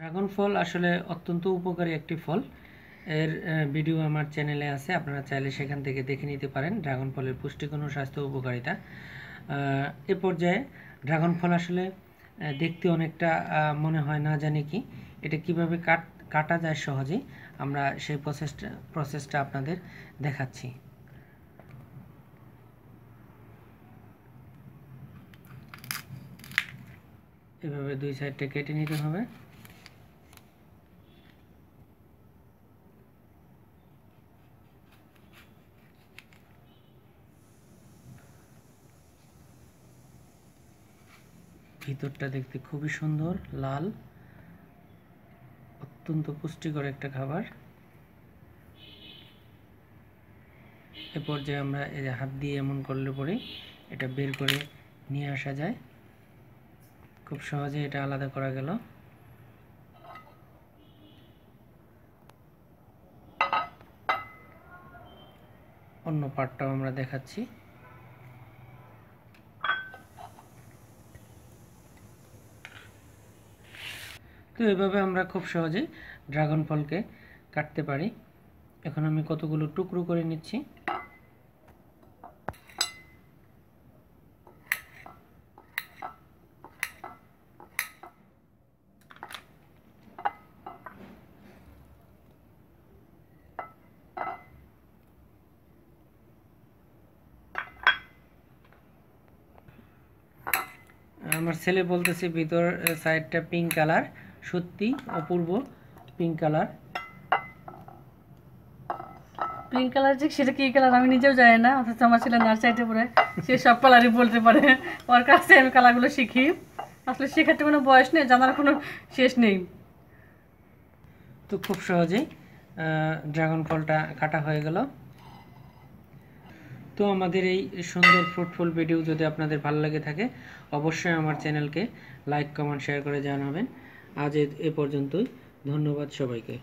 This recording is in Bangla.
ড্রাগন ফল আসলে অত্যন্ত উপকারী একটি ফল এর ভিডিও আমার চ্যানেলে আছে আপনারা চাইলে সেখান থেকে দেখে নিতে পারেন ড্রাগন ফলের পুষ্টিগুণ স্বাস্থ্য উপকারিতা এ পর্যায়ে ড্রাগন ফল আসলে দেখতে অনেকটা মনে হয় না জানি কি এটা কিভাবে কাট কাটা যায় সহজেই আমরা সেই প্রসেসটা প্রসেসটা আপনাদের দেখাচ্ছি এভাবে দুই সাইডটা কেটে নিতে হবে ভিতরটা দেখতে খুবই সুন্দর লাল অত্যন্ত পুষ্টিকর একটা খাবার এ পর্যায়ে আমরা এই হাত দিয়ে এমন করলে পরে এটা বের করে নিয়ে আসা যায় খুব সহজে এটা আলাদা করা গেল অন্য পার্টটাও আমরা দেখাচ্ছি তো এভাবে আমরা খুব সহজে ড্রাগন ফলকে কাটতে পারি এখন আমি কতগুলো টুকরো করে নিচ্ছি আমার ছেলে বলতেছে ভিতর সাইডটা পিঙ্ক কালার সত্যি অপূর্ব পিঙ্ক কালার পিঙ্ক কালার যে সেটা কী কালার আমি নিজেও জানি না অথচ আমার ছেলে নার্সারিতে পড়ে সে সব কালারই বলতে পারে ওর কাছে আমি কালারগুলো শিখি আসলে শেখাতে কোনো বয়স নেই জানার কোনো শেষ নেই তো খুব সহজেই ড্রাগন ফলটা কাটা হয়ে গেল তো আমাদের এই সুন্দর ফ্রুটফুল ভিডিও যদি আপনাদের ভালো লেগে থাকে অবশ্যই আমার চ্যানেলকে লাইক কমেন্ট শেয়ার করে জানাবেন আজ এ পর্যন্তই ধন্যবাদ সবাইকে